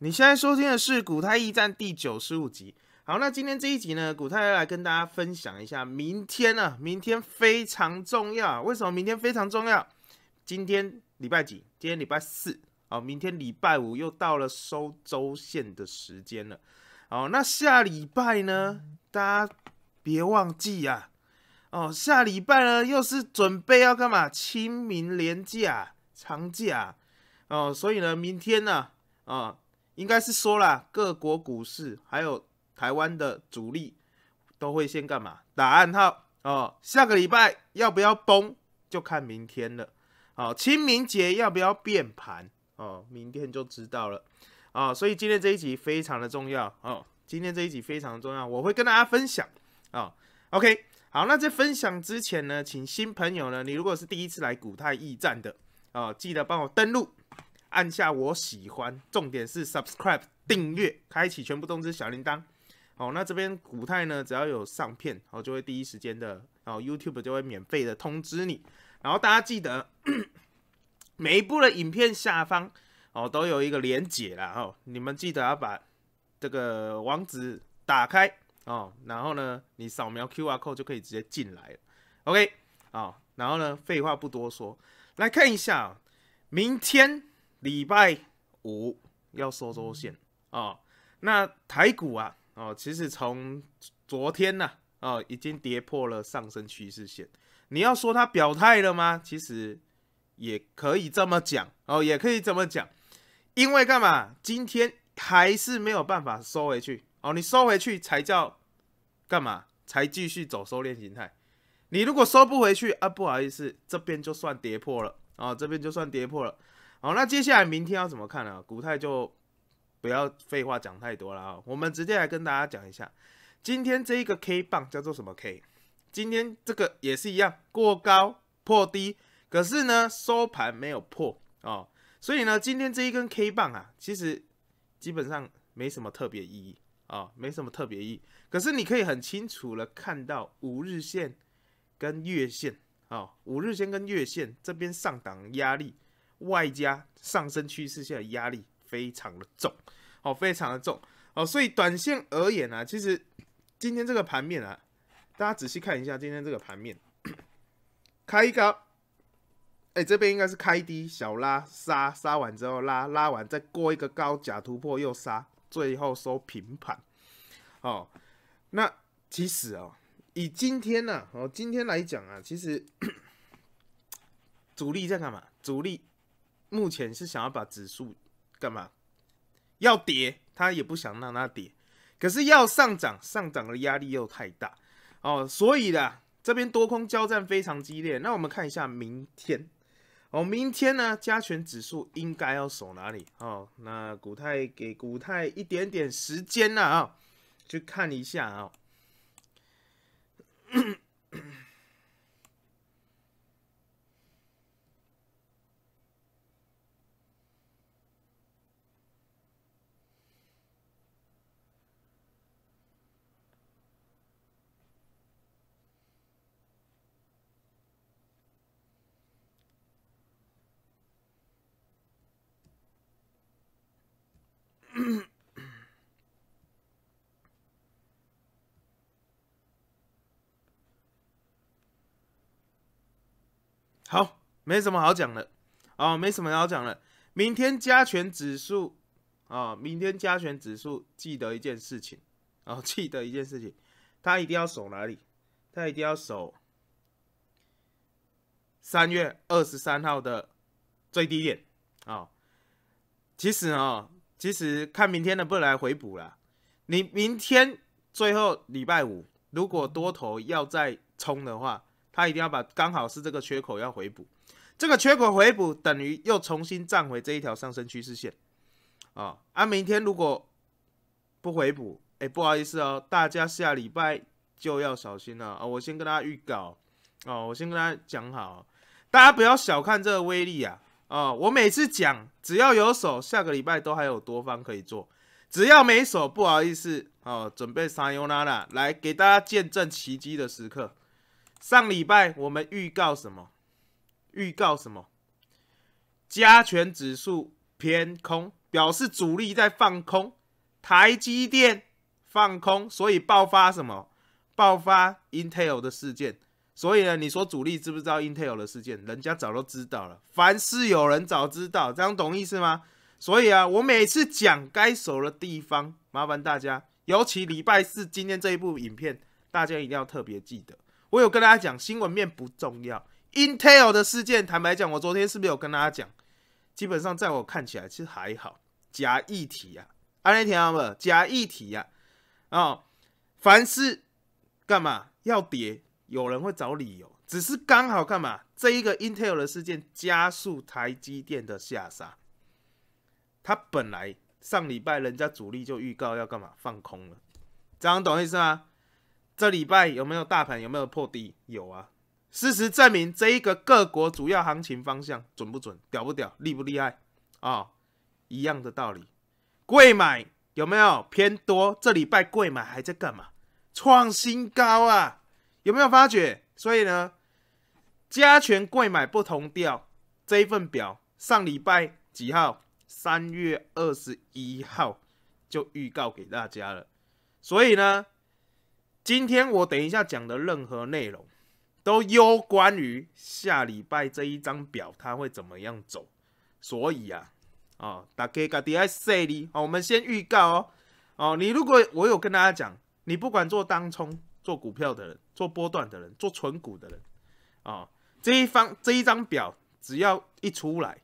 你现在收听的是《古太驿站》第九十五集。好，那今天这一集呢，古太要来跟大家分享一下，明天呢，明天非常重要。为什么明天非常重要？今天礼拜几？今天礼拜四。好，明天礼拜五又到了收周线的时间了。好，那下礼拜呢，大家别忘记啊。哦，下礼拜呢，又是准备要干嘛？清明连假长假。哦，所以呢，明天呢，啊。应该是说了，各国股市还有台湾的主力都会先干嘛打暗号哦？下个礼拜要不要崩，就看明天了。哦，清明节要不要变盘哦？明天就知道了。哦，所以今天这一集非常的重要哦。今天这一集非常重要，我会跟大家分享。啊，OK，好。那在分享之前呢，请新朋友呢，你如果是第一次来股泰驿站的啊，记得帮我登录。按下我喜欢，重点是 subscribe 订阅，开启全部通知小铃铛。哦，那这边古泰呢，只要有上片，我就会第一时间的，然后 YouTube 就会免费的通知你。然后大家记得，每一部的影片下方哦，都有一个连结啦，哦，你们记得要把这个网址打开哦，然后呢，你扫描 QR code 就可以直接进来了。OK，哦，然后呢，废话不多说，来看一下，明天。礼拜五要收周线啊，那台股啊，哦，其实从昨天呢，哦，已经跌破了上升趋势线。你要说它表态了吗？其实也可以这么讲，哦，也可以这么讲，因为干嘛？今天还是没有办法收回去，哦，你收回去才叫干嘛？才继续走收敛形态。你如果收不回去啊，不好意思，这边就算跌破了，哦，这边就算跌破了。好，那接下来明天要怎么看呢？股泰就不要废话讲太多了啊，我们直接来跟大家讲一下，今天这一个 K 棒叫做什么 K？今天这个也是一样，过高破低，可是呢收盘没有破啊，所以呢今天这一根 K 棒啊，其实基本上没什么特别意义啊，没什么特别意。义。可是你可以很清楚的看到五日线跟月线啊，五日线跟月线这边上档压力。外加上升趋势下的压力非常的重，哦，非常的重哦，所以短线而言呢，其实今天这个盘面啊，大家仔细看一下今天这个盘面，开高，哎，这边应该是开低，小拉杀，杀完之后拉，拉完再过一个高假突破又杀，最后收平盘，哦，那其实哦，以今天呢，哦，今天来讲啊，其实 主力在干嘛？主力目前是想要把指数干嘛？要跌，他也不想让它跌，可是要上涨，上涨的压力又太大哦，所以啦，这边多空交战非常激烈。那我们看一下明天，哦，明天呢加权指数应该要守哪里？哦，那股太给股太一点点时间了啊，去看一下啊。没什么好讲的哦，没什么好讲的。明天加权指数啊，明天加权指数，记得一件事情，哦，记得一件事情，它一定要守哪里？它一定要守三月二十三号的最低点，啊。其实啊，其实看明天能不能来回补了。你明天最后礼拜五，如果多头要再冲的话，它一定要把刚好是这个缺口要回补。这个缺口回补等于又重新站回这一条上升趋势线，啊，啊，明天如果不回补，哎，不好意思哦，大家下礼拜就要小心了，啊，我先跟大家预告，哦，我先跟大家讲好，大家不要小看这个威力啊，啊，我每次讲只要有手，下个礼拜都还有多方可以做，只要没手，不好意思哦，准备撒尤娜拉，来给大家见证奇迹的时刻。上礼拜我们预告什么？预告什么？加权指数偏空，表示主力在放空台积电，放空，所以爆发什么？爆发 Intel 的事件。所以呢，你说主力知不知道 Intel 的事件？人家早都知道了。凡是有人早知道，这样懂意思吗？所以啊，我每次讲该守的地方，麻烦大家，尤其礼拜四今天这一部影片，大家一定要特别记得。我有跟大家讲，新闻面不重要。Intel 的事件，坦白讲，我昨天是没有跟大家讲。基本上，在我看起来，其实还好。假议题啊，安利天阿们假议题啊，哦，凡是干嘛要跌，有人会找理由。只是刚好干嘛这一个 Intel 的事件加速台积电的下杀。它本来上礼拜人家主力就预告要干嘛放空了，这样懂意思吗？这礼拜有没有大盘有没有破低？有啊。事实证明，这一个各国主要行情方向准不准、屌不屌、厉不厉害啊？一样的道理，贵买有没有偏多？这礼拜贵买还在干嘛？创新高啊！有没有发觉？所以呢，加权贵买不同调。这一份表上礼拜几号？三月二十一号就预告给大家了。所以呢，今天我等一下讲的任何内容。都有关于下礼拜这一张表，它会怎么样走？所以啊，啊，大家赶快 say 哦，i 我们先预告哦。哦，你如果我有跟大家讲，你不管做当冲、做股票的人、做波段的人、做纯股的人，啊，这一方这一张表只要一出来，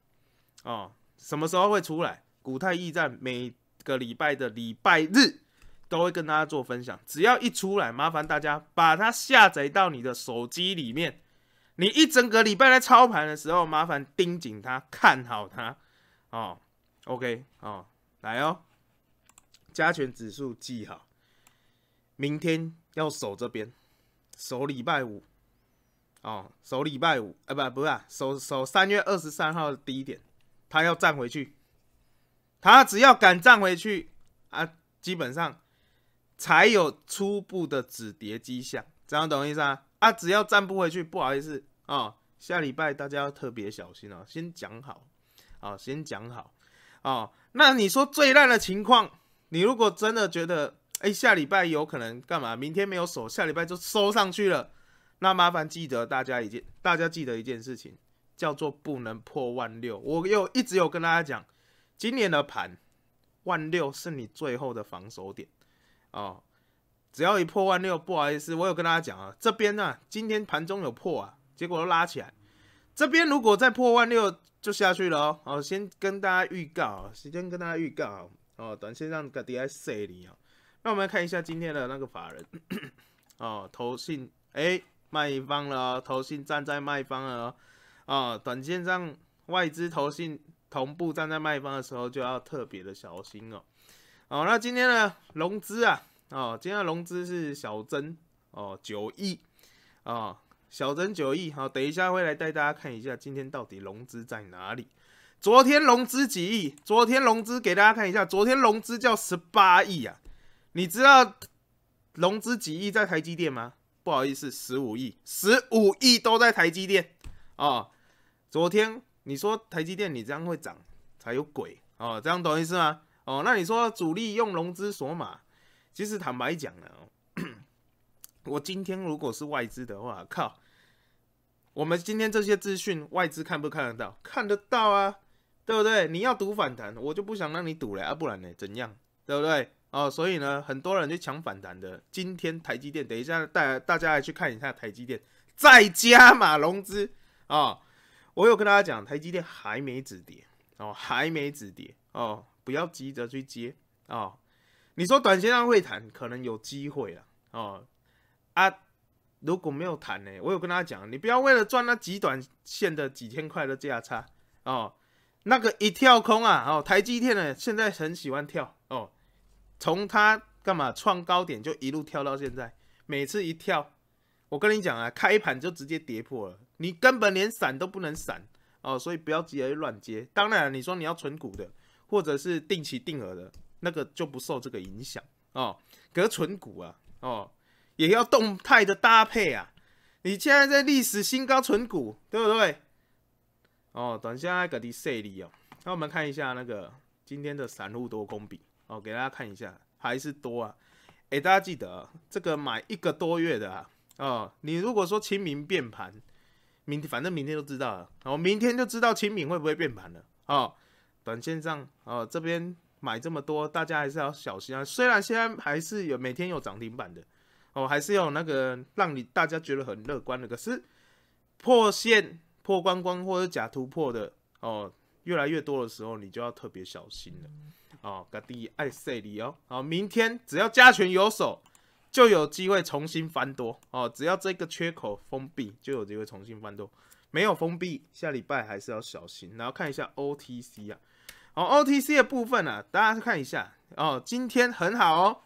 啊，什么时候会出来？古太驿站每个礼拜的礼拜日。都会跟大家做分享，只要一出来，麻烦大家把它下载到你的手机里面。你一整个礼拜在操盘的时候，麻烦盯紧它，看好它，哦，OK，哦，来哦，加权指数记好，明天要守这边，守礼拜五，哦，守礼拜五，啊，不，不是，守守三月二十三号的低点，他要站回去，他只要敢站回去啊，基本上。才有初步的止跌迹象，这样懂意思啊？啊，只要站不回去，不好意思啊，下礼拜大家要特别小心哦，先讲好，啊，先讲好，啊，那你说最烂的情况，你如果真的觉得，哎，下礼拜有可能干嘛？明天没有守，下礼拜就收上去了，那麻烦记得大家一件，大家记得一件事情，叫做不能破万六。我又一直有跟大家讲，今年的盘，万六是你最后的防守点。哦，只要一破万六，不好意思，我有跟大家讲啊，这边呢今天盘中有破啊，结果又拉起来。这边如果再破万六就下去了哦。好，先跟大家预告啊，间跟大家预告哦，短线上跌在四里哦。那我们来看一下今天的那个法人 哦，投信哎卖方了，投信站在卖方了哦短线上外资投信同步站在卖方的时候就要特别的小心哦。好，那今天呢融资啊，哦，今天融资是小曾哦九亿，哦，小曾九亿，好，等一下会来带大家看一下今天到底融资在哪里。昨天融资几亿？昨天融资给大家看一下，昨天融资叫十八亿啊。你知道融资几亿在台积电吗？不好意思，十五亿，十五亿都在台积电啊。昨天你说台积电你这样会涨才有鬼哦，这样懂意思吗？哦，那你说主力用融资锁码，其实坦白讲呢，我今天如果是外资的话，靠，我们今天这些资讯外资看不看得到？看得到啊，对不对？你要赌反弹，我就不想让你赌了啊，不然呢，怎样，对不对？哦，所以呢，很多人就抢反弹的。今天台积电，等一下带大家来去看一下台积电再加码融资啊！我有跟大家讲，台积电还没止跌哦，还没止跌哦。不要急着去接啊！你说短线上会谈，可能有机会啊，哦。啊，如果没有谈呢，我有跟大家讲，你不要为了赚那几短线的几千块的价差哦，那个一跳空啊！哦，台积电呢，现在很喜欢跳哦，从它干嘛创高点就一路跳到现在，每次一跳，我跟你讲啊，开盘就直接跌破了，你根本连闪都不能闪哦，所以不要急着乱接。当然，你说你要存股的。或者是定期定额的那个就不受这个影响哦，隔存股啊哦，也要动态的搭配啊。你现在在历史新高存股，对不对？哦，等一下隔的势力哦，那我们看一下那个今天的散户多空比哦，给大家看一下，还是多啊。哎，大家记得这个买一个多月的啊哦，你如果说清明变盘，明天反正明天就知道了，我明天就知道清明会不会变盘了哦。短线上哦，这边买这么多，大家还是要小心啊。虽然现在还是有每天有涨停板的哦，还是有那个让你大家觉得很乐观的，可是破线、破光光或者假突破的哦，越来越多的时候，你就要特别小心了哦。第一爱塞里哦，好，明天只要加权有手，就有机会重新翻多哦。只要这个缺口封闭，就有机会重新翻多。没有封闭，下礼拜还是要小心，然后看一下 OTC 啊。哦，OTC 的部分呢，大家看一下哦，今天很好哦，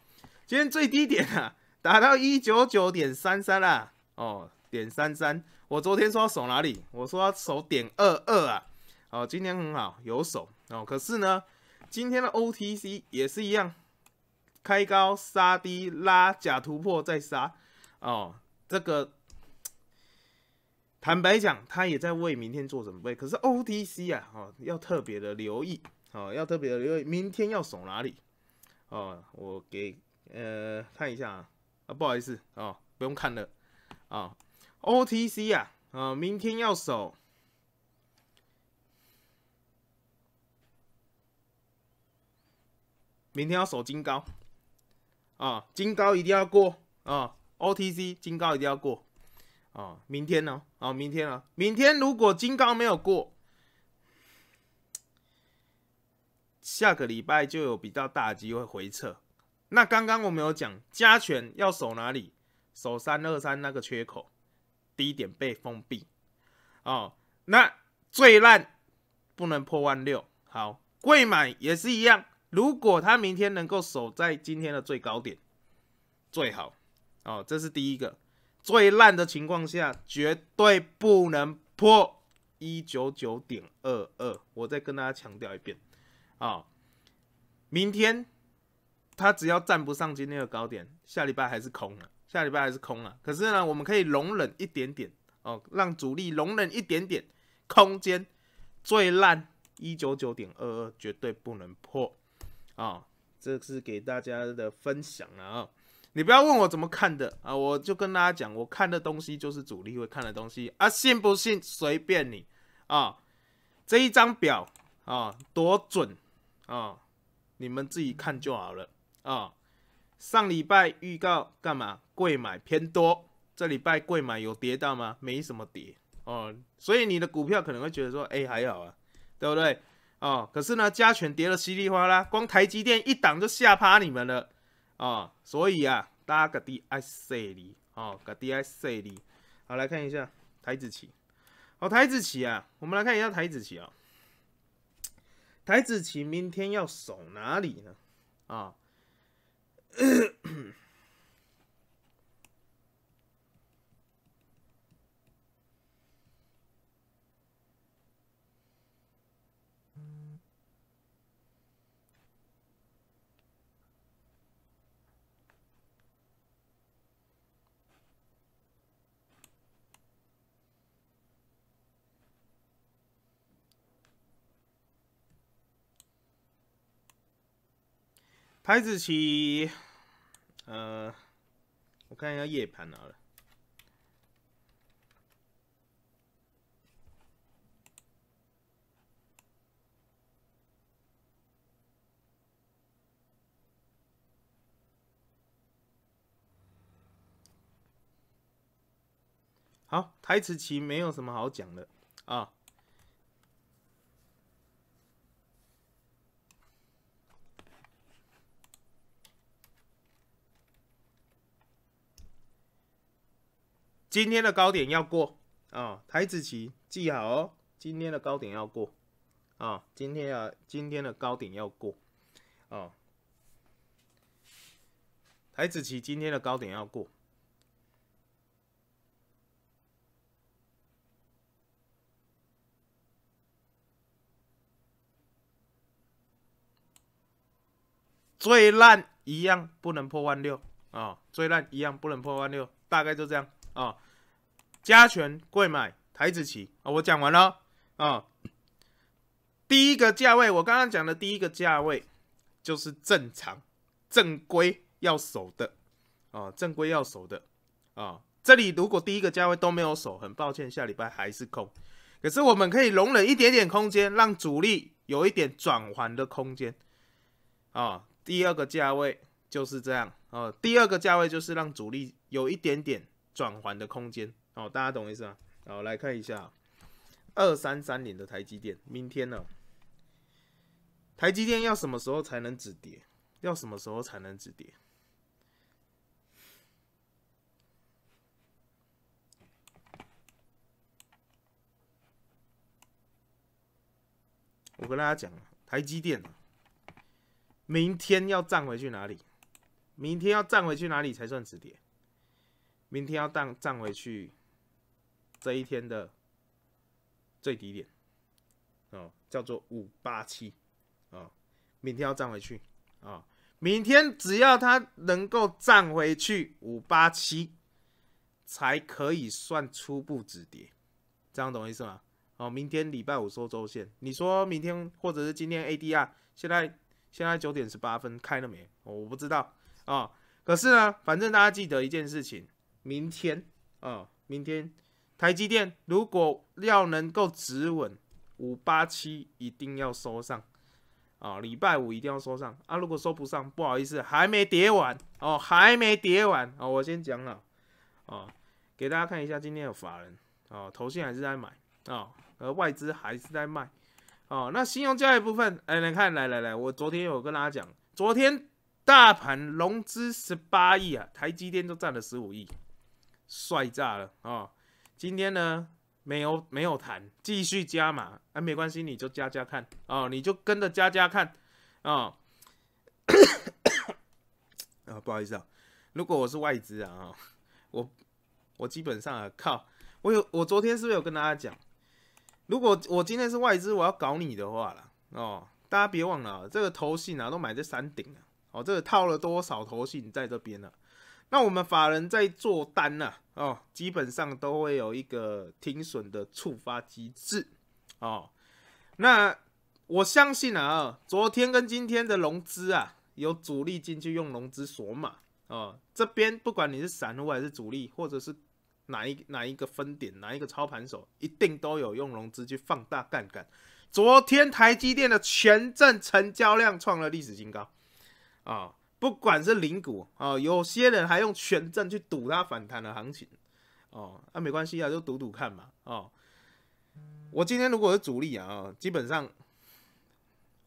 今天最低点啊，打到一九九点三三啦，哦，点三三，我昨天说要守哪里，我说要守点二二啊，哦，今天很好，有守哦，可是呢，今天的 OTC 也是一样，开高杀低拉假突破再杀，哦，这个坦白讲，他也在为明天做准备，可是 OTC 啊，哦，要特别的留意。哦，要特别留意，明天要守哪里？哦，我给呃看一下啊，啊，不好意思啊，不用看了啊，OTC 呀，啊，明天要守，明天要守金高，啊，金高一定要过啊，OTC 金高一定要过啊，明天呢？啊，明天啊，明天如果金高没有过。下个礼拜就有比较大机会回撤。那刚刚我们有讲加权要守哪里？守三二三那个缺口，低点被封闭哦。那最烂不能破万六，好，贵买也是一样。如果它明天能够守在今天的最高点，最好哦。这是第一个，最烂的情况下绝对不能破一九九点二二。我再跟大家强调一遍。啊，明天他只要站不上今天的高点，下礼拜还是空了，下礼拜还是空了。可是呢，我们可以容忍一点点哦，让主力容忍一点点空间。最烂一九九点二二绝对不能破啊！这是给大家的分享了啊！你不要问我怎么看的啊，我就跟大家讲，我看的东西就是主力会看的东西啊，信不信随便你啊！这一张表啊，多准！哦，你们自己看就好了啊。上礼拜预告干嘛？贵买偏多，这礼拜贵买有跌到吗？没什么跌哦，所以你的股票可能会觉得说，哎，还好啊，对不对？哦，可是呢，加权跌了稀里哗啦，光台积电一挡就吓趴你们了啊！所以啊，大家格底爱塞哩，哦，格底爱塞哩。好，来看一下台子棋。好台子棋啊，我们来看一下台子棋啊。台子旗明天要守哪里呢？啊。台子棋，呃，我看一下夜盘好了。好，台词棋没有什么好讲的啊。今天的高点要过啊，台子棋记好哦。今天的高点要过啊，今天啊，今天的高点要过哦。台子棋今天的高点要过，最烂一样不能破万六啊，最烂一样不能破万六，大概就这样啊。加权贵买台子企啊，我讲完了啊。第一个价位，我刚刚讲的第一个价位就是正常正规要守的啊，正规要守的啊。这里如果第一个价位都没有守，很抱歉，下礼拜还是空。可是我们可以容忍一点点空间，让主力有一点转环的空间啊。第二个价位就是这样啊，第二个价位就是让主力有一点点转环的空间。好，大家懂我意思吗？好，来看一下二三三零的台积电，明天呢？台积电要什么时候才能止跌？要什么时候才能止跌？我跟大家讲，台积电明天要站回去哪里？明天要站回去哪里才算止跌？明天要荡站回去？这一天的最低点，哦，叫做五八七，啊，明天要涨回去，啊，明天只要它能够涨回去五八七，才可以算初步止跌，这样懂意思吗？哦，明天礼拜五收周线，你说明天或者是今天 ADR，现在现在九点十八分开了没？我不知道，啊，可是呢，反正大家记得一件事情，明天，啊，明天。台积电如果要能够止稳五八七，一定要收上啊！礼拜五一定要收上啊！如果收不上，不好意思，还没叠完哦，还没叠完哦，我先讲了哦，给大家看一下今天有法人哦，头线还是在买啊，而外资还是在卖哦。那信用交易部分，哎，来，看来来来，我昨天有跟大家讲，昨天大盘融资十八亿啊，台积电都占了十五亿，帅炸了啊！今天呢，没有没有谈，继续加码啊，没关系，你就加加看哦，你就跟着加加看哦。啊，不好意思啊，如果我是外资啊，我我基本上靠，我有我昨天是不是有跟大家讲，如果我今天是外资，我要搞你的话了哦，大家别忘了，这个头信啊都买在山顶了哦，这个套了多少头信在这边了。那我们法人在做单呢，哦，基本上都会有一个停损的触发机制，哦，那我相信啊，昨天跟今天的融资啊，有主力进去用融资锁码，哦，这边不管你是散户还是主力，或者是哪一哪一个分点哪一个操盘手，一定都有用融资去放大杠杆。昨天台积电的全震成交量创了历史新高，啊。不管是零股哦，有些人还用全证去赌它反弹的行情哦，那没关系啊，就赌赌看嘛哦。我今天如果是主力啊，基本上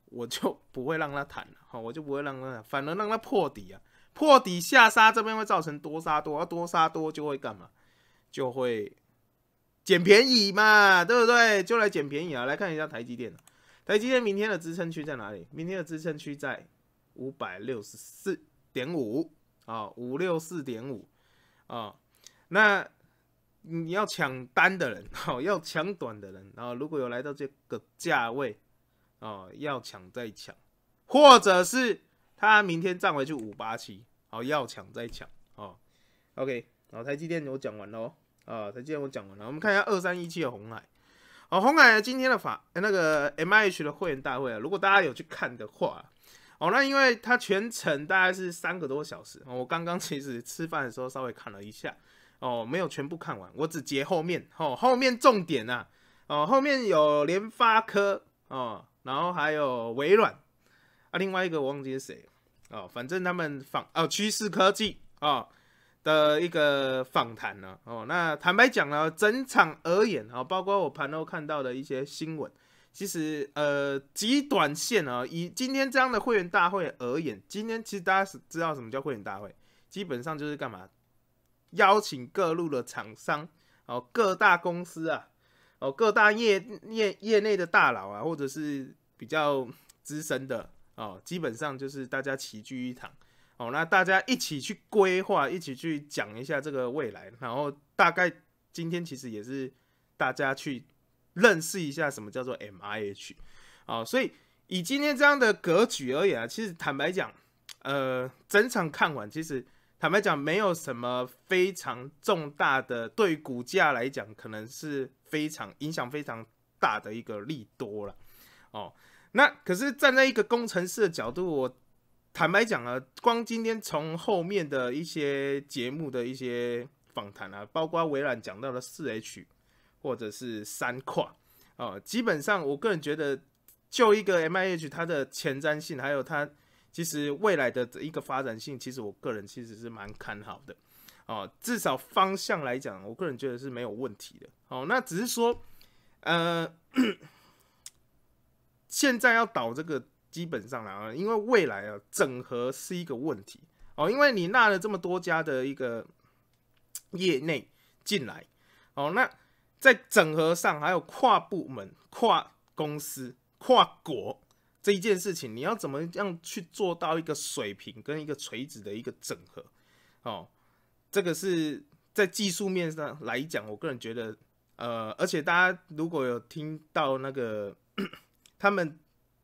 我就不会让它弹了哈，我就不会让它，反而让它破底啊，破底下杀这边会造成多杀多，要多杀多就会干嘛？就会捡便宜嘛，对不对？就来捡便宜啊！来看一下台积电，台积电明天的支撑区在哪里？明天的支撑区在。五百六十四点五啊，五六四点五啊，那你要抢单的人 哦，要抢短的人，然后如果有来到这个价位啊，要抢再抢，或者是他明天涨回去五八七，好要抢再抢哦。OK，好，台积电我讲完了啊，台积电我讲完了，我们看一下二三一七的红海，好，红海今天的法那个 M H 的会员大会啊，如果大家有去看的话。哦，那因为它全程大概是三个多小时，我刚刚其实吃饭的时候稍微看了一下，哦，没有全部看完，我只截后面，哦，后面重点啊，哦，后面有联发科，哦，然后还有微软，啊，另外一个我忘记是谁，哦，反正他们访，哦，趋势科技啊的一个访谈呢，哦，那坦白讲呢，整场而言，哦，包括我盘后看到的一些新闻。其实，呃，极短线啊，以今天这样的会员大会而言，今天其实大家是知道什么叫会员大会，基本上就是干嘛？邀请各路的厂商，哦，各大公司啊，哦，各大业业业内的大佬啊，或者是比较资深的，哦，基本上就是大家齐聚一堂，哦，那大家一起去规划，一起去讲一下这个未来，然后大概今天其实也是大家去。认识一下什么叫做 M I H，啊，所以以今天这样的格局而言啊，其实坦白讲，呃，整场看完，其实坦白讲，没有什么非常重大的对股价来讲，可能是非常影响非常大的一个利多了，哦，那可是站在一个工程师的角度，我坦白讲啊，光今天从后面的一些节目的一些访谈啊，包括微软讲到的四 H。或者是三跨，哦，基本上我个人觉得，就一个 M I H，它的前瞻性还有它其实未来的一个发展性，其实我个人其实是蛮看好的，哦，至少方向来讲，我个人觉得是没有问题的，哦，那只是说，呃，现在要导这个基本上来啊，因为未来啊整合是一个问题，哦，因为你纳了这么多家的一个业内进来，哦，那。在整合上，还有跨部门、跨公司、跨国这一件事情，你要怎么样去做到一个水平跟一个垂直的一个整合？哦，这个是在技术面上来讲，我个人觉得，呃，而且大家如果有听到那个，他们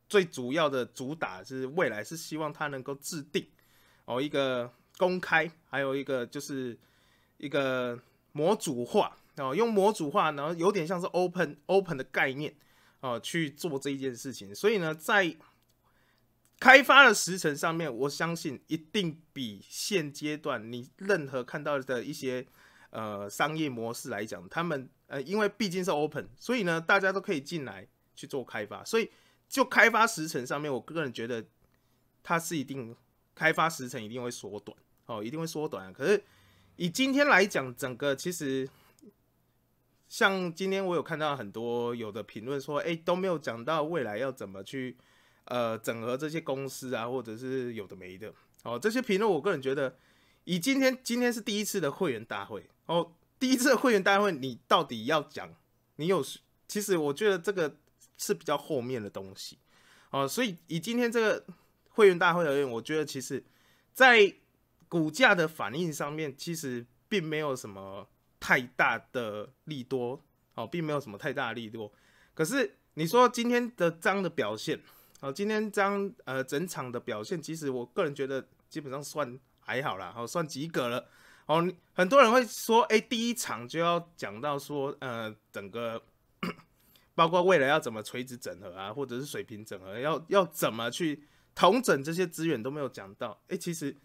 最主要的主打是未来是希望它能够制定哦一个公开，还有一个就是一个模组化。哦，用模组化，然后有点像是 open open 的概念哦去做这一件事情，所以呢，在开发的时程上面，我相信一定比现阶段你任何看到的一些呃商业模式来讲，他们呃因为毕竟是 open，所以呢大家都可以进来去做开发，所以就开发时程上面，我个人觉得它是一定开发时程一定会缩短哦，一定会缩短。可是以今天来讲，整个其实。像今天我有看到很多有的评论说，哎，都没有讲到未来要怎么去呃整合这些公司啊，或者是有的没的。哦，这些评论我个人觉得，以今天今天是第一次的会员大会，哦，第一次的会员大会你到底要讲，你有其实我觉得这个是比较后面的东西，哦，所以以今天这个会员大会而言，我觉得其实，在股价的反应上面其实并没有什么。太大的利多，哦，并没有什么太大利多。可是你说今天的张的表现，哦，今天张呃整场的表现，其实我个人觉得基本上算还好啦，哦，算及格了。哦，很多人会说，哎，第一场就要讲到说，呃，整个 包括未来要怎么垂直整合啊，或者是水平整合，要要怎么去统整这些资源都没有讲到。哎，其实。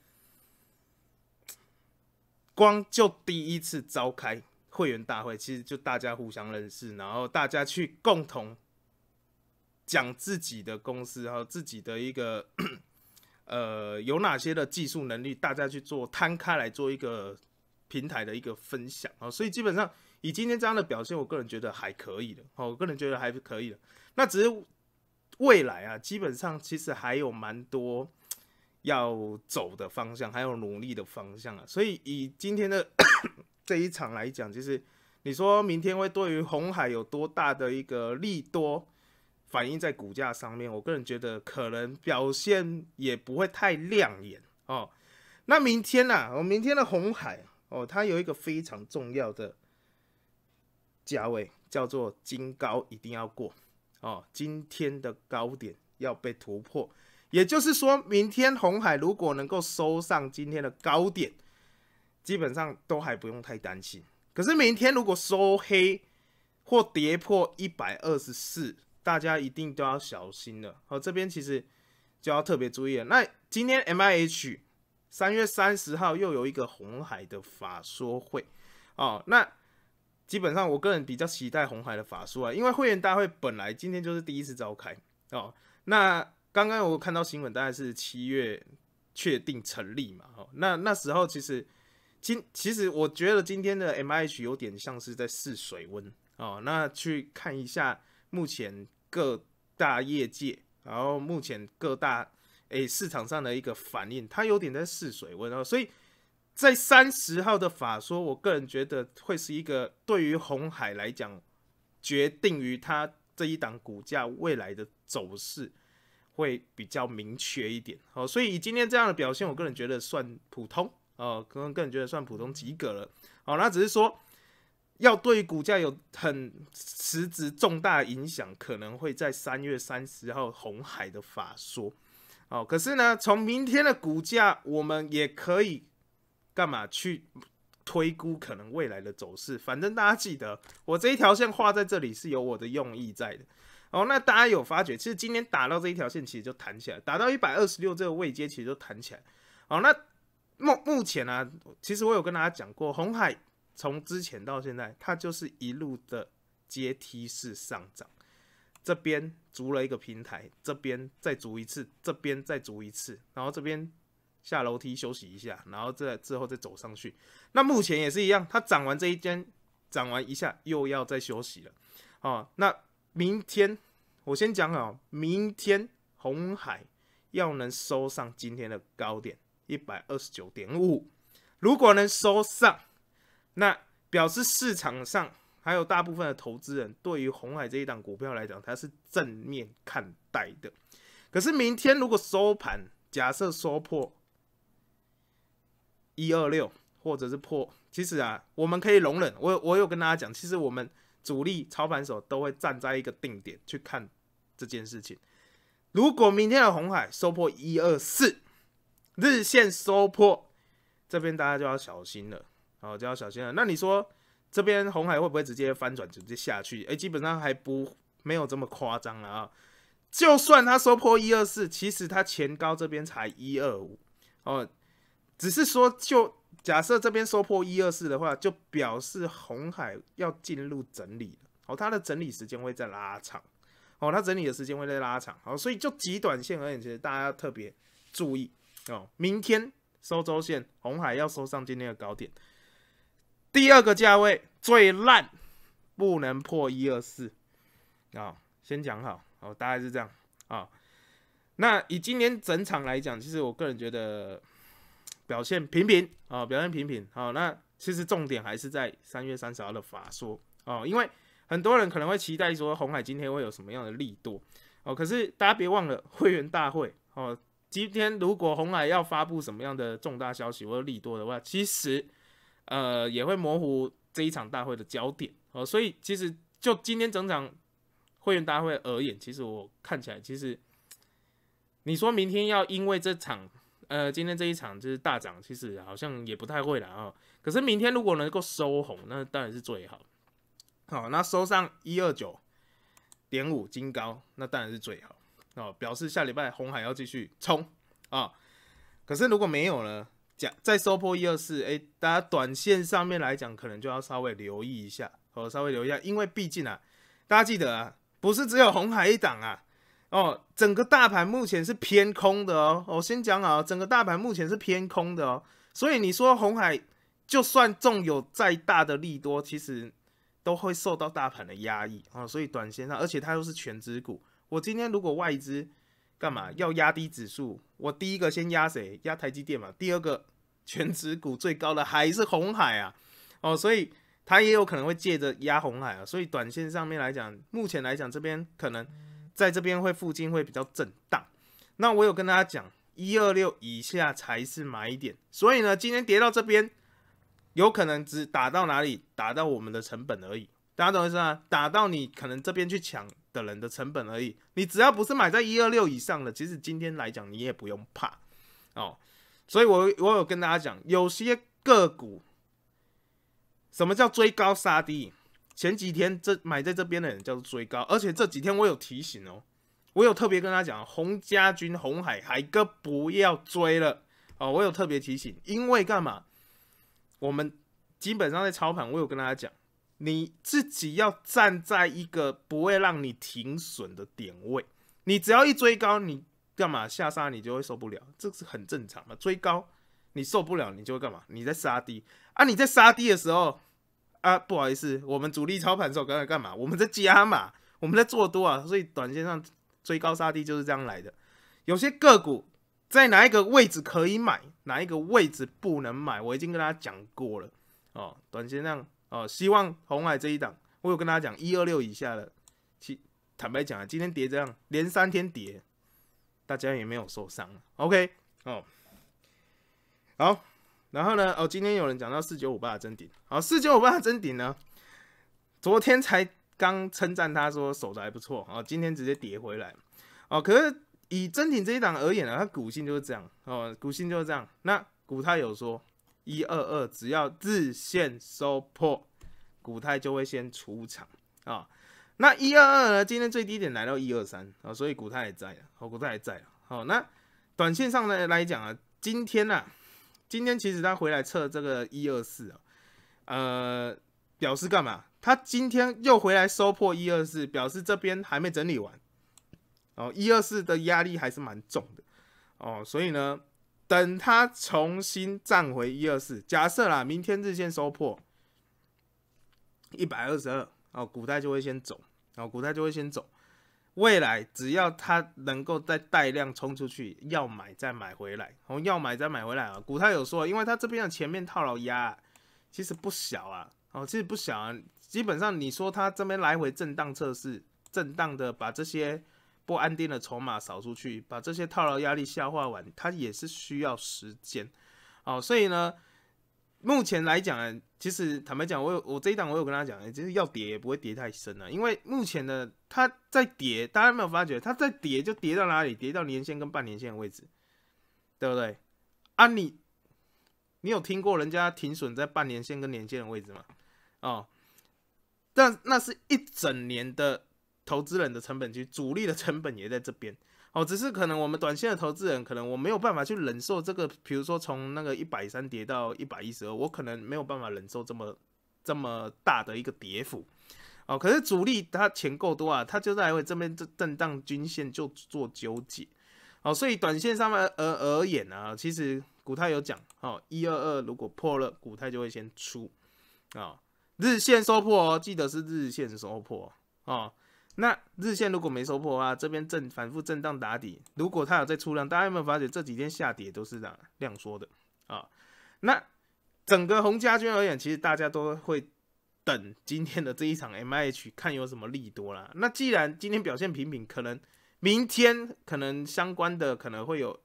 光就第一次召开会员大会，其实就大家互相认识，然后大家去共同讲自己的公司，然后自己的一个 呃有哪些的技术能力，大家去做摊开来做一个平台的一个分享啊。所以基本上以今天这样的表现，我个人觉得还可以的，哦，我个人觉得还是可以的。那只是未来啊，基本上其实还有蛮多。要走的方向，还有努力的方向啊！所以以今天的 这一场来讲，就是你说明天会对于红海有多大的一个利多反映在股价上面？我个人觉得可能表现也不会太亮眼哦。那明天呢？我明天的红海哦，它有一个非常重要的价位，叫做金高，一定要过哦。今天的高点要被突破。也就是说，明天红海如果能够收上今天的高点，基本上都还不用太担心。可是明天如果收黑或跌破一百二十四，大家一定都要小心了。好，这边其实就要特别注意了。那今天 M I H 三月三十号又有一个红海的法说会哦。那基本上我个人比较期待红海的法术啊，因为会员大会本来今天就是第一次召开哦。那刚刚我看到新闻，大概是七月确定成立嘛？哈，那那时候其实今其实我觉得今天的 M I H 有点像是在试水温哦。那去看一下目前各大业界，然后目前各大诶市场上的一个反应，它有点在试水温哦。所以在三十号的法说，我个人觉得会是一个对于红海来讲，决定于它这一档股价未来的走势。会比较明确一点哦，所以以今天这样的表现，我个人觉得算普通哦，可能个人觉得算普通及格了。好，那只是说要对股价有很实质重大影响，可能会在三月三十号红海的法说。哦，可是呢，从明天的股价，我们也可以干嘛去推估可能未来的走势。反正大家记得，我这一条线画在这里是有我的用意在的。哦，那大家有发觉，其实今天打到这一条线，其实就弹起来，打到一百二十六这个位阶，其实就弹起来。好，那目目前呢，其实我有跟大家讲过，红海从之前到现在，它就是一路的阶梯式上涨，这边足了一个平台，这边再足一次，这边再足一次，然后这边下楼梯休息一下，然后再之后再走上去。那目前也是一样，它涨完这一间，涨完一下又要再休息了。哦，那。明天我先讲好，明天红海要能收上今天的高点一百二十九点五，如果能收上，那表示市场上还有大部分的投资人对于红海这一档股票来讲，它是正面看待的。可是明天如果收盘，假设收破一二六，或者是破，其实啊，我们可以容忍。我我有跟大家讲，其实我们。主力操盘手都会站在一个定点去看这件事情。如果明天的红海收破一二四日线收破，这边大家就要小心了，哦，就要小心了。那你说这边红海会不会直接翻转直接下去？哎，基本上还不没有这么夸张了啊。就算它收破一二四，其实它前高这边才一二五哦，只是说就。假设这边收破一、二、四的话，就表示红海要进入整理了。哦，它的整理时间会在拉长。哦，它整理的时间会在拉长。好，所以就极短线而言，其实大家要特别注意哦。明天收周线，红海要收上今天的高点。第二个价位最烂，不能破一、二、四。啊，先讲好。哦，大概是这样。啊，那以今年整场来讲，其实我个人觉得。表现平平啊，表现平平啊。那其实重点还是在三月三十号的法说哦，因为很多人可能会期待说红海今天会有什么样的力度哦。可是大家别忘了会员大会哦。今天如果红海要发布什么样的重大消息或者力多的话，其实呃也会模糊这一场大会的焦点哦。所以其实就今天整场会员大会而言，其实我看起来，其实你说明天要因为这场。呃，今天这一场就是大涨，其实好像也不太会了啊。可是明天如果能够收红，那当然是最好。好，那收上一二九点五金高，那当然是最好哦，表示下礼拜红海要继续冲啊。可是如果没有了，讲在收破一二四，哎，大家短线上面来讲，可能就要稍微留意一下，哦，稍微留意一下，因为毕竟啊，大家记得啊，不是只有红海一档啊。哦，整个大盘目前是偏空的哦。我先讲好，整个大盘目前是偏空的哦。所以你说红海就算纵有再大的利多，其实都会受到大盘的压抑啊。所以短线上，而且它又是全指股。我今天如果外资干嘛要压低指数，我第一个先压谁？压台积电嘛。第二个全指股最高的还是红海啊。哦，所以它也有可能会借着压红海啊。所以短线上面来讲，目前来讲这边可能。在这边会附近会比较震荡，那我有跟大家讲，一二六以下才是买点，所以呢，今天跌到这边，有可能只打到哪里，打到我们的成本而已，大家懂意思啊？打到你可能这边去抢的人的成本而已，你只要不是买在一二六以上的，其实今天来讲你也不用怕哦。所以，我我有跟大家讲，有些个股，什么叫追高杀低？前几天这买在这边的人叫做追高，而且这几天我有提醒哦，我有特别跟他讲，洪家军、洪海海哥不要追了哦，我有特别提醒，因为干嘛？我们基本上在操盘，我有跟大家讲，你自己要站在一个不会让你停损的点位，你只要一追高，你干嘛下杀你就会受不了，这是很正常嘛，追高你受不了，你就会干嘛？你在杀低啊，你在杀低的时候。啊，不好意思，我们主力操盘手刚刚干嘛？我们在加嘛，我们在做多啊，所以短线上追高杀低就是这样来的。有些个股在哪一个位置可以买，哪一个位置不能买，我已经跟大家讲过了。哦，短线上哦，希望红海这一档，我有跟大家讲，一二六以下的，其坦白讲啊，今天跌这样，连三天跌，大家也没有受伤。OK，哦，好。然后呢？哦，今天有人讲到四九五八的真顶，好，四九五八的真顶呢？昨天才刚称赞他说守的还不错，好，今天直接跌回来，哦，可是以真顶这一档而言呢，它股性就是这样，哦，股性就是这样。那股泰有说，一二二只要日线收破，股泰就会先出场啊。那一二二呢？今天最低点来到一二三啊，所以股泰还在，好，股泰还在，好，那短线上呢来讲啊，今天呢？今天其实他回来测这个一二四啊，呃，表示干嘛？他今天又回来收破一二四，表示这边还没整理完，哦，一二四的压力还是蛮重的，哦，所以呢，等他重新站回一二四，假设啦，明天日线收破一百二十二，哦，古代就会先走，哦，古代就会先走。未来只要它能够再带量冲出去，要买再买回来，哦，要买再买回来啊！股太有说，因为它这边的前面套牢压其实不小啊，哦，其实不小啊，基本上你说它这边来回震荡测试，震荡的把这些不安定的筹码扫出去，把这些套牢压力消化完，它也是需要时间，哦，所以呢。目前来讲，其实坦白讲，我有我这一档，我有跟他讲，就是要跌也不会跌太深了，因为目前的他在跌，大家没有发觉，他在跌就跌到哪里？跌到年线跟半年线的位置，对不对？啊，你你有听过人家停损在半年线跟年线的位置吗？哦，但那是一整年的投资人的成本区，主力的成本也在这边。哦，只是可能我们短线的投资人，可能我没有办法去忍受这个，比如说从那个一百三跌到一百一十二，我可能没有办法忍受这么这么大的一个跌幅。哦，可是主力他钱够多啊，他就在为这边震震荡均线就做纠结。哦，所以短线上面而而言呢，其实股泰有讲哦，一二二如果破了，股泰就会先出。啊，日线收破哦，记得是日线收破啊。那日线如果没收破啊，这边正反复震荡打底。如果它有在出量，大家有没有发觉这几天下跌都是这样量缩的啊？那整个红家军而言，其实大家都会等今天的这一场 MIH 看有什么利多啦。那既然今天表现平平，可能明天可能相关的可能会有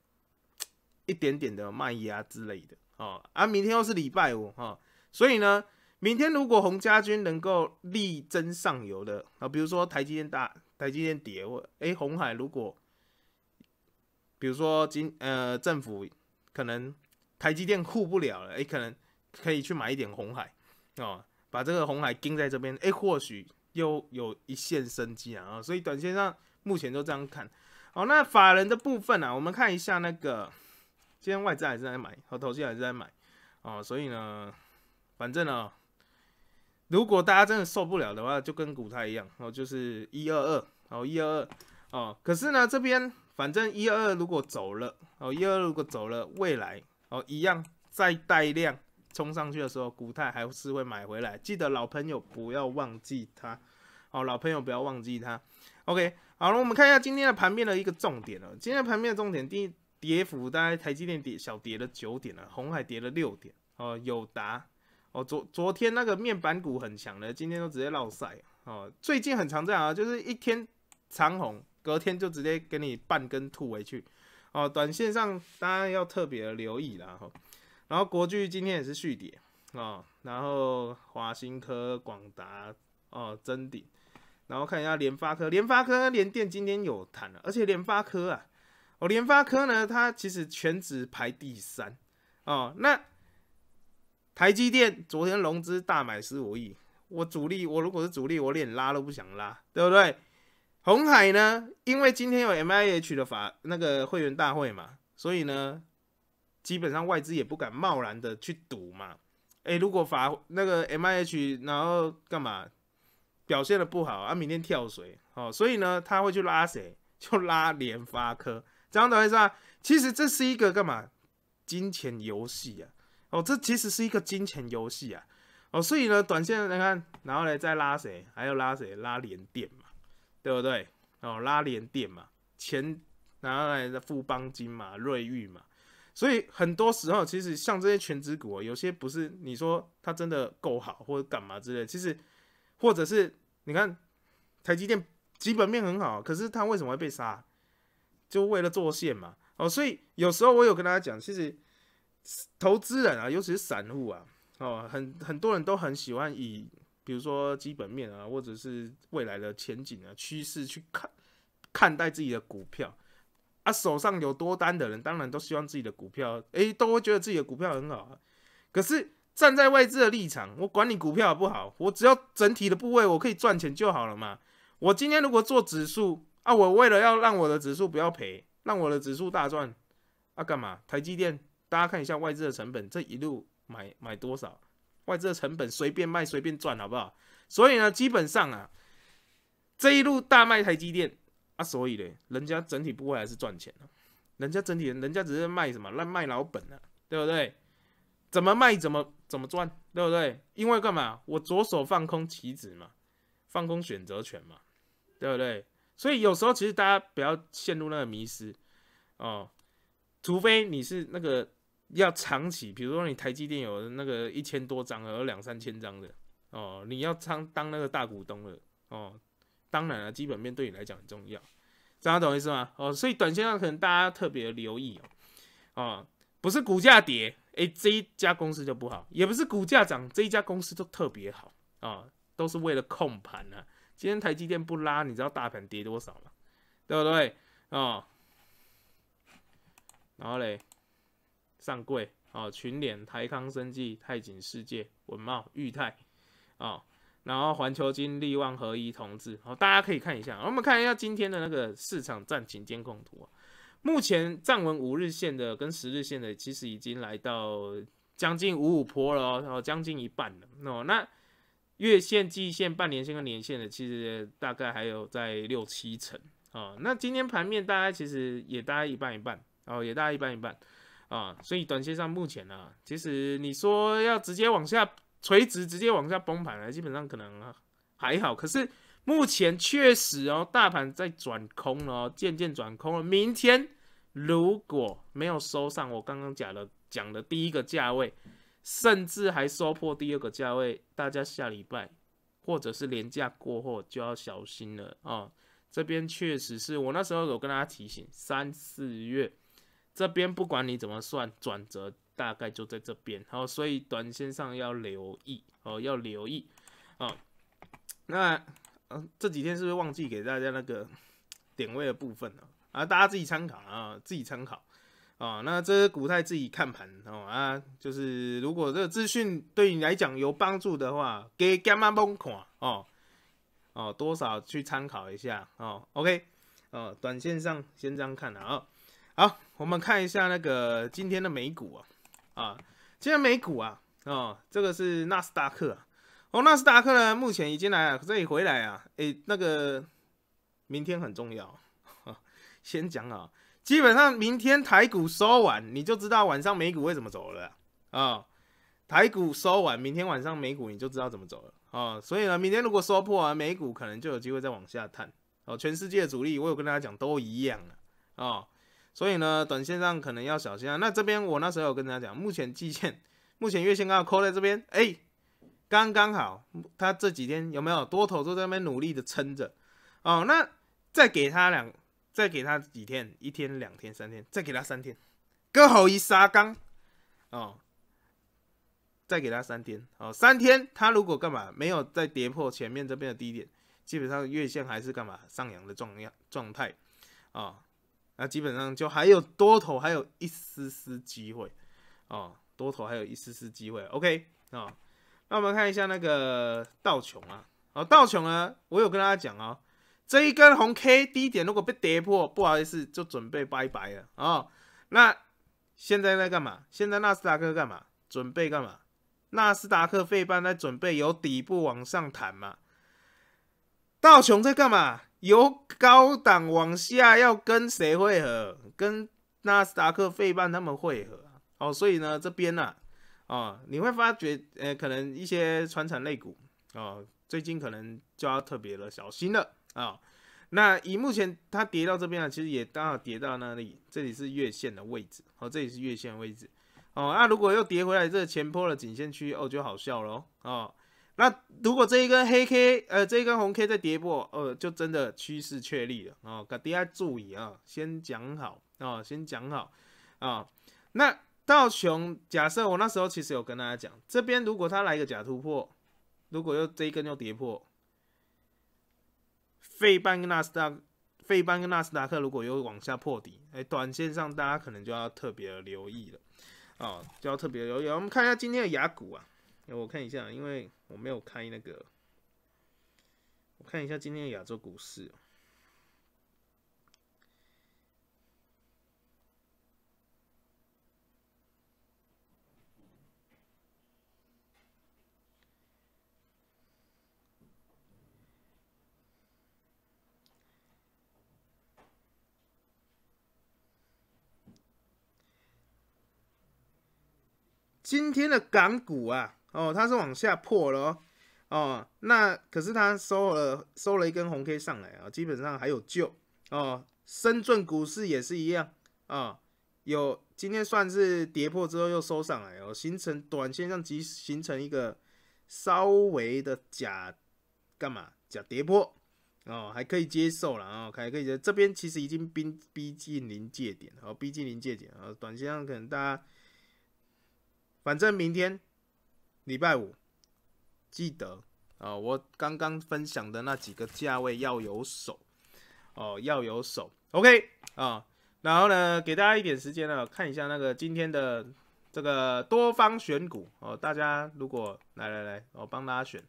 一点点的卖压之类的哦。啊，明天又是礼拜五哈，所以呢。明天如果洪家军能够力争上游的，啊，比如说台积电大，台积电跌或哎红海如果，比如说今呃政府可能台积电护不了了，哎可能可以去买一点红海哦，把这个红海盯在这边，哎或许又有一线生机啊所以短线上目前就这样看。好，那法人的部分呢，我们看一下那个，今天外资还是在买，和投信还是在买哦，所以呢，反正呢。如果大家真的受不了的话，就跟股泰一样，哦，就是一二二，哦一二二，哦，可是呢，这边反正一二二如果走了，哦一二二如果走了，未来哦一样再带量冲上去的时候，股泰还是会买回来。记得老朋友不要忘记他，哦老朋友不要忘记他。OK，好了，我们看一下今天的盘面的一个重点了。今天的盘面的重点，第跌幅大概台积电跌小跌了九点啊，红海跌了六点，哦友达。哦，昨昨天那个面板股很强的，今天都直接落塞哦。最近很常这样啊，就是一天长红，隔天就直接给你半根吐回去哦。短线上当然要特别留意了哈。然后国巨今天也是续跌哦，然后华新科、广达哦增鼎，然后看一下联发科，联发科、联电今天有谈了，而且联发科啊，哦联发科呢，它其实全指排第三哦。那台积电昨天融资大买十五亿，我主力我如果是主力，我连拉都不想拉，对不对？红海呢，因为今天有 M I H 的法那个会员大会嘛，所以呢，基本上外资也不敢贸然的去赌嘛。诶，如果法那个 M I H 然后干嘛表现的不好啊，明天跳水哦，所以呢，他会去拉谁？就拉联发科，这样子意思啊？其实这是一个干嘛金钱游戏啊，哦，这其实是一个金钱游戏啊！哦，所以呢，短线来看，然后呢再拉谁，还要拉谁，拉连电嘛，对不对？哦，拉连电嘛，前然后来的富邦金嘛、瑞玉嘛，所以很多时候其实像这些全职股，啊，有些不是你说它真的够好或者干嘛之类，其实或者是你看台积电基本面很好，可是它为什么会被杀？就为了做线嘛！哦，所以有时候我有跟大家讲，其实。投资人啊，尤其是散户啊，哦，很很多人都很喜欢以比如说基本面啊，或者是未来的前景啊、趋势去看看待自己的股票啊。手上有多单的人，当然都希望自己的股票，诶，都会觉得自己的股票很好。啊。可是站在外资的立场，我管你股票好不好，我只要整体的部位我可以赚钱就好了嘛。我今天如果做指数啊，我为了要让我的指数不要赔，让我的指数大赚啊，干嘛？台积电。大家看一下外资的成本，这一路买买多少，外资的成本随便卖随便赚，好不好？所以呢，基本上啊，这一路大卖台积电啊，所以呢，人家整体不会还是赚钱的，人家整体人家只是卖什么乱卖老本啊，对不对？怎么卖怎么怎么赚，对不对？因为干嘛？我左手放空棋子嘛，放空选择权嘛，对不对？所以有时候其实大家不要陷入那个迷失哦，除非你是那个。要长期，比如说你台积电有那个一千多张，有两三千张的哦，你要当当那个大股东了哦。当然了，基本面对你来讲很重要，知道懂意思吗？哦，所以短线上可能大家特别留意哦，哦，不是股价跌，诶，这一家公司就不好；也不是股价涨，这一家公司就特别好啊，都是为了控盘啊。今天台积电不拉，你知道大盘跌多少吗？对不对？哦，然后嘞。上柜哦，群联、台康、生技、泰景、世界、文茂、裕泰，哦，然后环球金、力旺、合一、同志。哦，大家可以看一下，我们看一下今天的那个市场战情监控图啊。目前站稳五日线的跟十日线的，其实已经来到将近五五坡了，哦，将近一半了。哦，那月线、季线、半年线跟年线的，其实大概还有在六七成啊。那今天盘面大概其实也大概一半一半，哦，也大概一半一半。啊，所以短线上目前呢，其实你说要直接往下垂直直接往下崩盘啊，基本上可能还好。可是目前确实哦，大盘在转空了哦，渐渐转空了。明天如果没有收上我刚刚讲的讲的第一个价位，甚至还收破第二个价位，大家下礼拜或者是连假过后就要小心了啊。这边确实是我那时候有跟大家提醒，三四月。这边不管你怎么算，转折大概就在这边，好，所以短线上要留意，哦，要留意，哦，那呃这几天是不是忘记给大家那个点位的部分了？啊，大家自己参考啊，自己参考，哦，那这是古泰自己看盘哦，啊，就是如果这个资讯对你来讲有帮助的话，给 g a m 干嘛帮看哦，哦，多少去参考一下哦，OK，哦，短线上先这样看了啊，好。我们看一下那个今天的美股啊，啊，今天美股啊，哦，这个是纳斯达克哦，纳斯达克呢目前已经来了，这里回来啊，诶，那个明天很重要，先讲啊，基本上明天台股收完，你就知道晚上美股会怎么走了啊，台股收完，明天晚上美股你就知道怎么走了啊，所以呢，明天如果收破啊，美股可能就有机会再往下探哦，全世界主力我有跟大家讲都一样啊。所以呢，短线上可能要小心啊。那这边我那时候有跟大家讲，目前季线、目前月线刚好扣在这边，哎，刚刚好。它这几天有没有多头都在那边努力的撑着？哦，那再给它两，再给它几天，一天、两天、三天，再给它三天，割喉一杀刚，哦，再给它三天，哦，三天它如果干嘛没有再跌破前面这边的低点，基本上月线还是干嘛上扬的状样状态啊。那基本上就还有多头，还有一丝丝机会哦，多头还有一丝丝机会。OK 啊，那我们看一下那个道琼啊，哦，道琼呢，我有跟大家讲啊，这一根红 K 低点如果被跌破，不好意思，就准备拜拜了啊。那现在在干嘛？现在纳斯达克干嘛？准备干嘛？纳斯达克费班在准备由底部往上弹嘛？道琼在干嘛？由高档往下要跟谁会合？跟纳斯达克、费曼他们会合哦，所以呢，这边呢，啊，你会发觉，呃，可能一些传产类股啊，最近可能就要特别的小心了啊。那以目前它跌到这边啊，其实也刚好跌到那里，这里是月线的位置，哦，这里是月线位置，哦，那如果又跌回来，这前坡的颈线区哦，就好笑了哦。那如果这一根黑 K，呃，这一根红 K 再跌破，呃，就真的趋势确立了啊。各位注意啊，先讲好啊，先讲好啊。那道琼假设我那时候其实有跟大家讲，这边如果它来个假突破，如果又这一根又跌破，费半跟纳斯达，费半跟纳斯达克如果有往下破底，哎，短线上大家可能就要特别留意了啊，就要特别留意。我们看一下今天的雅股啊，我看一下，因为。我没有开那个，我看一下今天的亚洲股市。今天的港股啊。哦，它是往下破了，哦，那可是它收了收了一根红 K 上来啊，基本上还有救哦。深圳股市也是一样啊，有今天算是跌破之后又收上来哦，形成短线上即形成一个稍微的假干嘛？假跌破哦，还可以接受了啊，还可以接。这边其实已经逼逼近临界点，好，逼近临界点啊，短线上可能大家反正明天。礼拜五记得啊，我刚刚分享的那几个价位要有手哦，要有手，OK 啊。然后呢，给大家一点时间呢，看一下那个今天的这个多方选股哦。大家如果来来来，我帮大家选。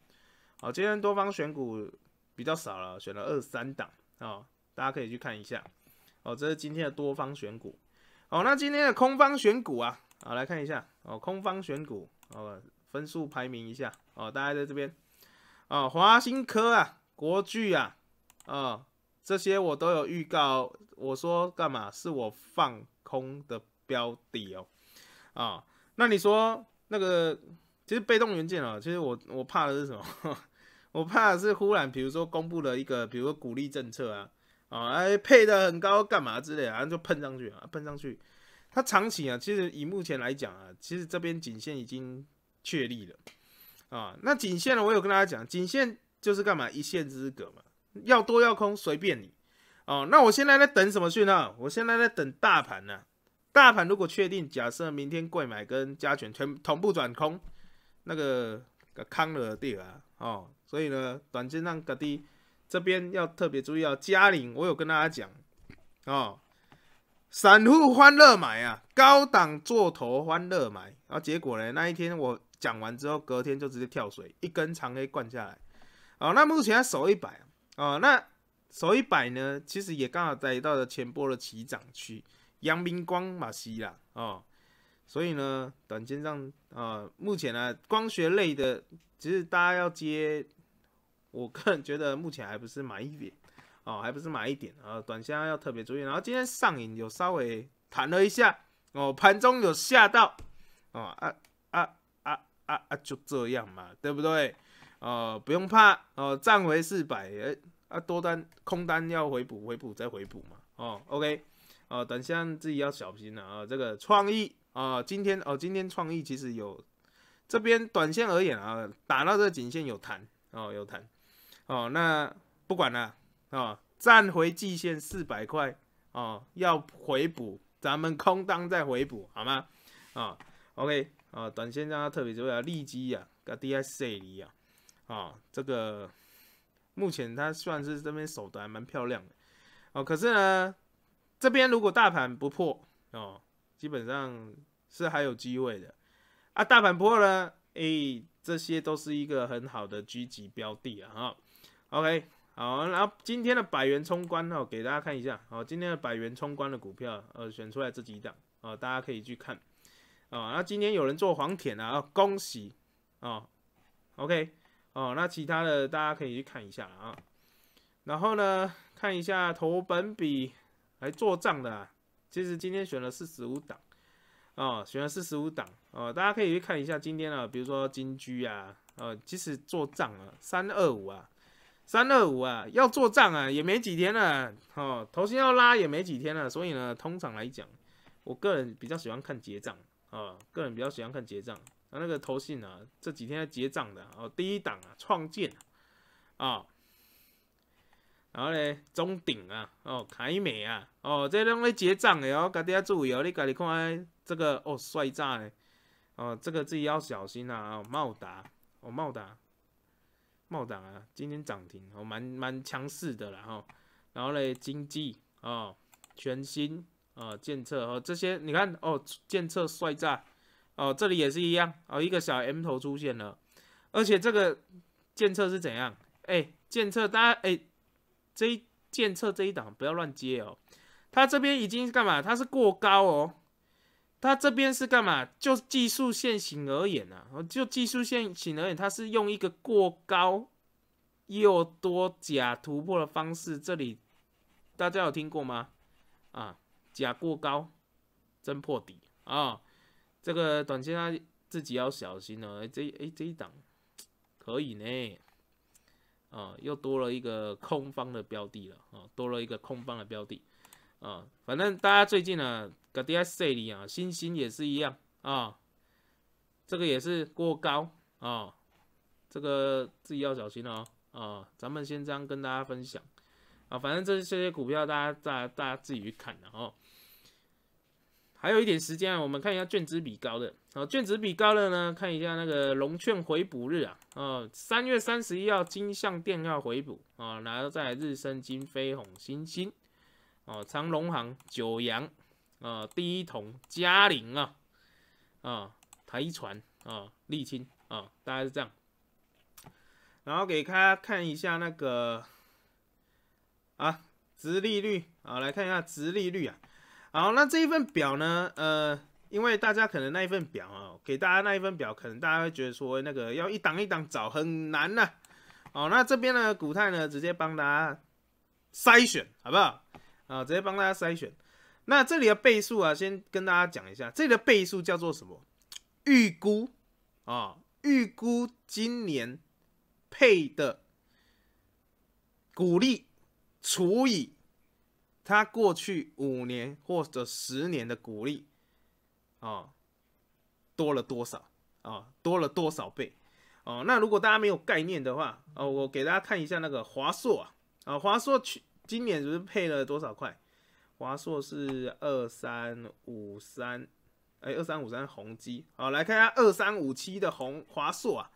好，今天多方选股比较少了，选了二三档哦，大家可以去看一下。哦，这是今天的多方选股。哦，那今天的空方选股啊，好来看一下哦，空方选股，哦，分数排名一下哦，大家在这边哦，华新科啊，国巨啊，啊，这些我都有预告。我说干嘛？是我放空的标的哦，啊，那你说那个其实被动元件啊，其实我我怕的是什么？我怕的是忽然比如说公布了一个，比如鼓励政策啊，啊，哎配的很高干嘛之类啊，就喷上去啊，喷上去。它长期啊，其实以目前来讲啊，其实这边仅限已经。确立了啊，那颈线呢？我有跟大家讲，颈线就是干嘛？一线之隔嘛，要多要空随便你啊。那我现在在等什么讯号？我现在在等大盘呢。大盘如果确定，假设明天贵买跟加权全同步转空，那个个康了地啊哦。所以呢，短期上各地这边要特别注意啊。嘉领。我有跟大家讲哦，散户欢乐买啊，高档做头欢乐买。然后结果呢，那一天我。讲完之后，隔天就直接跳水，一根长黑灌下来，哦，那目前手一百，哦，那手一百呢，其实也刚好在到了前波的起涨区，阳明光、马西啦，哦，所以呢，短线上，呃，目前呢，光学类的，其实大家要接，我个人觉得目前还不是买一点，哦，还不是买一点啊，短线要特别注意。然后今天上影有稍微弹了一下，哦，盘中有下到，哦，啊啊。啊啊，就这样嘛，对不对？哦，不用怕哦，站回四百，哎，啊多单空单要回补，回补再回补嘛。哦，OK，哦，等下自己要小心了啊。这个创意啊，今天哦，今天创意其实有，这边短线而言啊，打到这颈线有弹哦，有弹哦，那不管了哦，站回季线四百块哦，要回补，咱们空单再回补好吗？啊，OK。啊，短线让它特别注意啊，利基呀，跟 DSC 一样，啊，这个目前它算是这边守段还蛮漂亮的，哦，可是呢，这边如果大盘不破，哦，基本上是还有机会的，啊，大盘破了，诶，这些都是一个很好的狙击标的啊。哈，OK，好，然后今天的百元冲关哦，给大家看一下，好，今天的百元冲关的股票，呃，选出来这几档，啊，大家可以去看。啊，那今天有人做黄田啊，恭喜啊，OK，哦，那其他的大家可以去看一下了啊。然后呢，看一下投本比来做账的，其实今天选了四十五档哦，选了四十五档哦，大家可以去看一下今天啊，比如说金居啊，呃，其实做账啊，三二五啊，三二五啊，要做账啊，也没几天了，哦，头先要拉也没几天了，所以呢，通常来讲，我个人比较喜欢看结账。啊，个人比较喜欢看结账，啊，那个头信啊，这几天要结账的哦，第一档啊，创建，啊，然后嘞，中鼎啊，哦，凯美啊，哦，这两位结账的哦，家己要注意哦，你家己看这个哦，帅炸的，哦，这个自己要小心啊，哦，茂达，哦，茂达，茂达啊，今天涨停哦，蛮蛮强势的啦，哈，然后嘞，经济哦，全新。啊，建测哦，这些你看哦，建测帅炸，哦，这里也是一样哦，一个小 M 头出现了，而且这个建测是怎样？哎，建测大家哎，这一建测这一档不要乱接哦，它这边已经是干嘛？它是过高哦，它这边是干嘛？就技术线型而言呢，就技术线型而言，它是用一个过高又多假突破的方式，这里大家有听过吗？啊？假过高，真破底啊！这个短期它自己要小心了。这哎，这一档可以呢，啊，又多了一个空方的标的了啊，多了一个空方的标的啊。反正大家最近呢，个 DSC 里啊，星星也是一样啊，这个也是过高啊，这个自己要小心了啊啊！咱们先这样跟大家分享啊，反正这些股票大家大大家自己去看的哦。还有一点时间啊，我们看一下卷值比高的。啊，卷值比高的呢，看一下那个龙券回补日啊，哦，三月三十一号金象电要回补啊，然后在日升金、飞鸿、星星，哦，长隆行、九阳，啊，第一桶嘉陵啊，啊，台船啊，沥青啊，大概是这样。然后给大家看一下那个啊，殖利率啊，来看一下殖利率啊。好，那这一份表呢？呃，因为大家可能那一份表啊，给大家那一份表，可能大家会觉得说那个要一档一档找很难呐。哦，那这边呢，古泰呢直接帮大家筛选，好不好？啊，直接帮大家筛选。那这里的倍数啊，先跟大家讲一下，这个倍数叫做什么？预估啊，预估今年配的股利除以。他过去五年或者十年的股利，啊，多了多少啊？多了多少倍？哦，那如果大家没有概念的话，哦，我给大家看一下那个华硕啊，啊，华硕去今年是配了多少块？华硕是二三五三，哎，二三五三宏基，好，来看一下二三五七的宏华硕啊，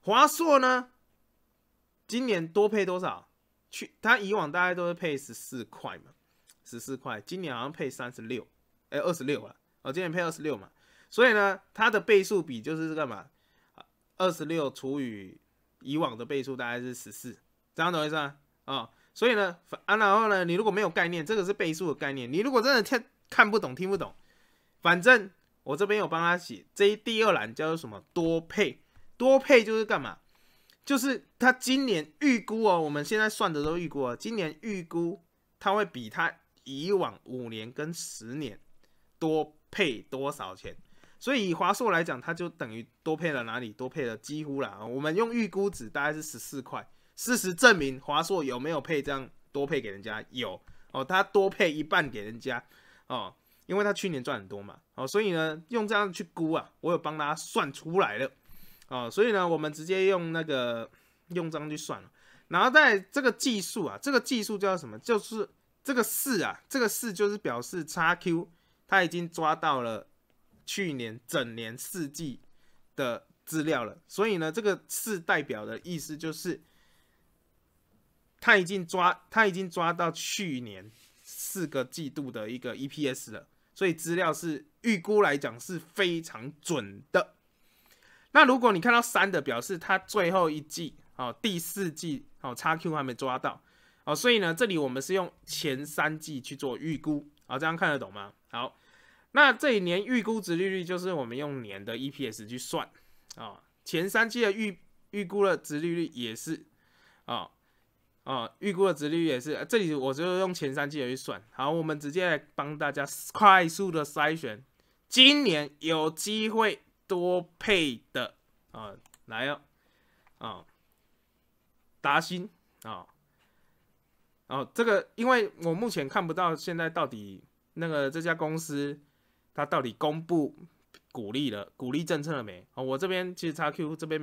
华硕呢，今年多配多少？去它以往大概都是配十四块嘛。十四块，今年好像配三十六，哎，二十六啊，哦，今年配二十六嘛，所以呢，它的倍数比就是干嘛？二十六除以以往的倍数大概是十四，这样懂意思啊？啊，所以呢，啊，然后呢，你如果没有概念，这个是倍数的概念，你如果真的听看不懂、听不懂，反正我这边有帮他写，这第二栏叫做什么？多配，多配就是干嘛？就是他今年预估哦，我们现在算的都预估哦，今年预估他会比他。以往五年跟十年多配多少钱？所以以华硕来讲，它就等于多配了哪里？多配了几乎啦。我们用预估值大概是十四块。事实证明，华硕有没有配这样多配给人家？有哦，它多配一半给人家哦，因为它去年赚很多嘛哦，所以呢，用这样去估啊，我有帮大家算出来了哦，所以呢，我们直接用那个用这样算了。然后在这个技术啊，这个技术叫什么？就是。这个四啊，这个四就是表示叉 q 它已经抓到了去年整年四季的资料了，所以呢，这个四代表的意思就是他已经抓他已经抓到去年四个季度的一个 EPS 了，所以资料是预估来讲是非常准的。那如果你看到三的，表示它最后一季哦，第四季哦，XQ 还没抓到。哦，所以呢，这里我们是用前三季去做预估，啊，这样看得懂吗？好，那这一年预估值利率就是我们用年的 EPS 去算，啊，前三季的预预估的值利率也是，啊啊，预估的值利率也是，这里我就用前三季来去算。好，我们直接帮大家快速的筛选今年有机会多配的啊，来哦，啊，达新啊。哦，这个因为我目前看不到，现在到底那个这家公司它到底公布鼓励了鼓励政策了没？哦，我这边其实 x Q 这边。